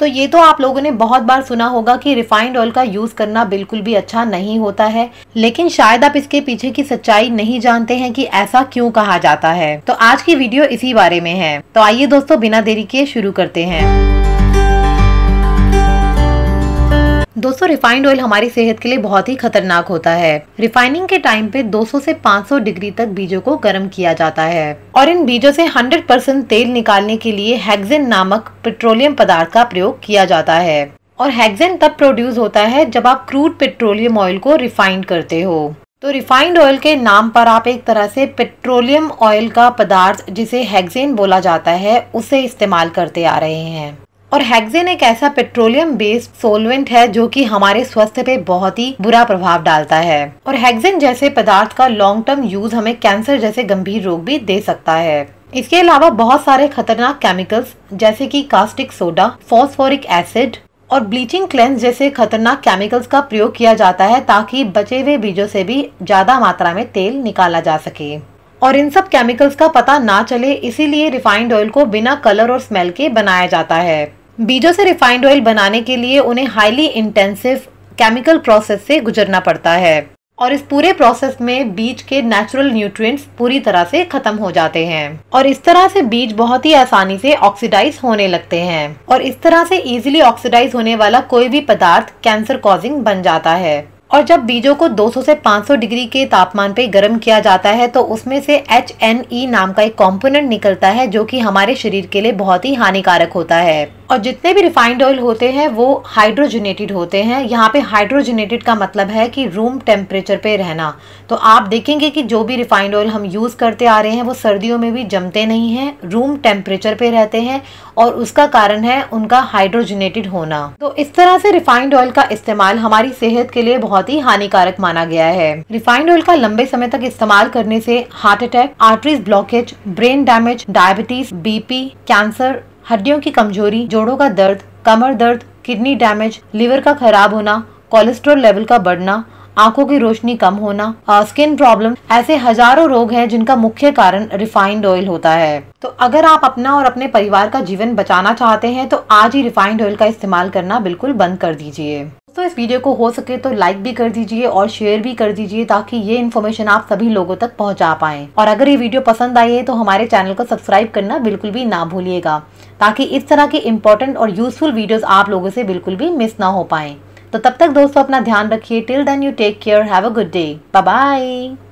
तो ये तो आप लोगों ने बहुत बार सुना होगा कि रिफाइंड ऑयल का यूज़ करना बिल्कुल भी अच्छा नहीं होता है लेकिन शायद आप इसके पीछे की सच्चाई नहीं जानते हैं कि ऐसा क्यों कहा जाता है तो आज की वीडियो इसी बारे में है तो आइए दोस्तों बिना देरी के शुरू करते हैं दोस्तों रिफाइंड ऑयल हमारी सेहत के लिए बहुत ही खतरनाक होता है रिफाइनिंग के टाइम पे 200 से 500 डिग्री तक बीजों को गर्म किया जाता है और इन बीजों से 100 परसेंट तेल निकालने के लिए हैग्जेन नामक पेट्रोलियम पदार्थ का प्रयोग किया जाता है और हैग्जेन तब प्रोड्यूस होता है जब आप क्रूड पेट्रोलियम ऑयल को रिफाइंड करते हो तो रिफाइंड ऑयल के नाम पर आप एक तरह से पेट्रोलियम ऑयल का पदार्थ जिसे हैग्जेन बोला जाता है उसे इस्तेमाल करते आ रहे हैं और हेक्सेन एक ऐसा पेट्रोलियम बेस्ड सोलवेंट है जो कि हमारे स्वास्थ्य पे बहुत ही बुरा प्रभाव डालता है और हेक्सेन जैसे पदार्थ का लॉन्ग टर्म यूज हमें कैंसर जैसे गंभीर रोग भी दे सकता है इसके अलावा बहुत सारे खतरनाक केमिकल्स जैसे कि कास्टिक सोडा फॉस्फोरिक एसिड और ब्लीचिंग क्लेंस जैसे खतरनाक केमिकल्स का प्रयोग किया जाता है ताकि बचे हुए बीजों से भी ज्यादा मात्रा में तेल निकाला जा सके और इन सब केमिकल्स का पता ना चले इसीलिए रिफाइंड ऑयल को बिना कलर और स्मेल के बनाया जाता है बीजों से रिफाइंड ऑयल बनाने के लिए उन्हें हाईली इंटेंसिव केमिकल प्रोसेस से गुजरना पड़ता है और इस पूरे प्रोसेस में बीज के नेचुरल न्यूट्रिएंट्स पूरी तरह से खत्म हो जाते हैं और इस तरह से बीज बहुत ही आसानी से ऑक्सीडाइज होने लगते हैं और इस तरह से इजीली ऑक्सीडाइज होने वाला कोई भी पदार्थ कैंसर कॉजिंग बन जाता है और जब बीजों को 200 से 500 डिग्री के तापमान पे गर्म किया जाता है तो उसमें से एच e नाम का एक कॉम्पोनेंट निकलता है जो की हमारे शरीर के लिए बहुत ही हानिकारक होता है और जितने भी रिफाइंड ऑयल होते हैं वो हाइड्रोजनेटेड होते हैं यहाँ पे हाइड्रोजनेटेड का मतलब है कि रूम टेम्परेचर पे रहना तो आप देखेंगे कि जो भी रिफाइंड ऑयल हम यूज़ करते आ रहे हैं वो सर्दियों में भी जमते नहीं हैं रूम टेम्परेचर पे रहते हैं और उसका कारण है उनका हाइड्रोजनेटेड होना तो इस तरह से रिफाइंड ऑयल का इस्तेमाल हमारी सेहत के लिए बहुत ही हानिकारक माना गया है रिफाइंड ऑयल का लंबे समय तक इस्तेमाल करने से heart attack arteries blockage brain damage diabetes BP cancer हड्डियों की कमजोरी जोड़ों का दर्द कमर दर्द किडनी डैमेज लिवर का खराब होना कोलेस्ट्रॉल लेवल का बढ़ना आंखों की रोशनी कम होना स्किन प्रॉब्लम ऐसे हजारों रोग हैं जिनका मुख्य कारण रिफाइंड ऑयल होता है तो अगर आप अपना और अपने परिवार का जीवन बचाना चाहते हैं तो आज ही रिफाइंड ऑयल का इस्तेमाल करना बिल्कुल बंद कर दीजिए दोस्तों इस वीडियो को हो सके तो लाइक भी कर दीजिए और शेयर भी कर दीजिए ताकि ये इन्फॉर्मेशन आप सभी लोगों तक पहुंचा पाए और अगर ये वीडियो पसंद आई है तो हमारे चैनल को सब्सक्राइब करना बिल्कुल भी ना भूलिएगा ताकि इस तरह के इम्पोर्टेंट और यूजफुल वीडियोस आप लोगों से बिल्कुल भी मिस ना हो पाए तो तब तक दोस्तों अपना ध्यान रखिए till then you take care have a good day bye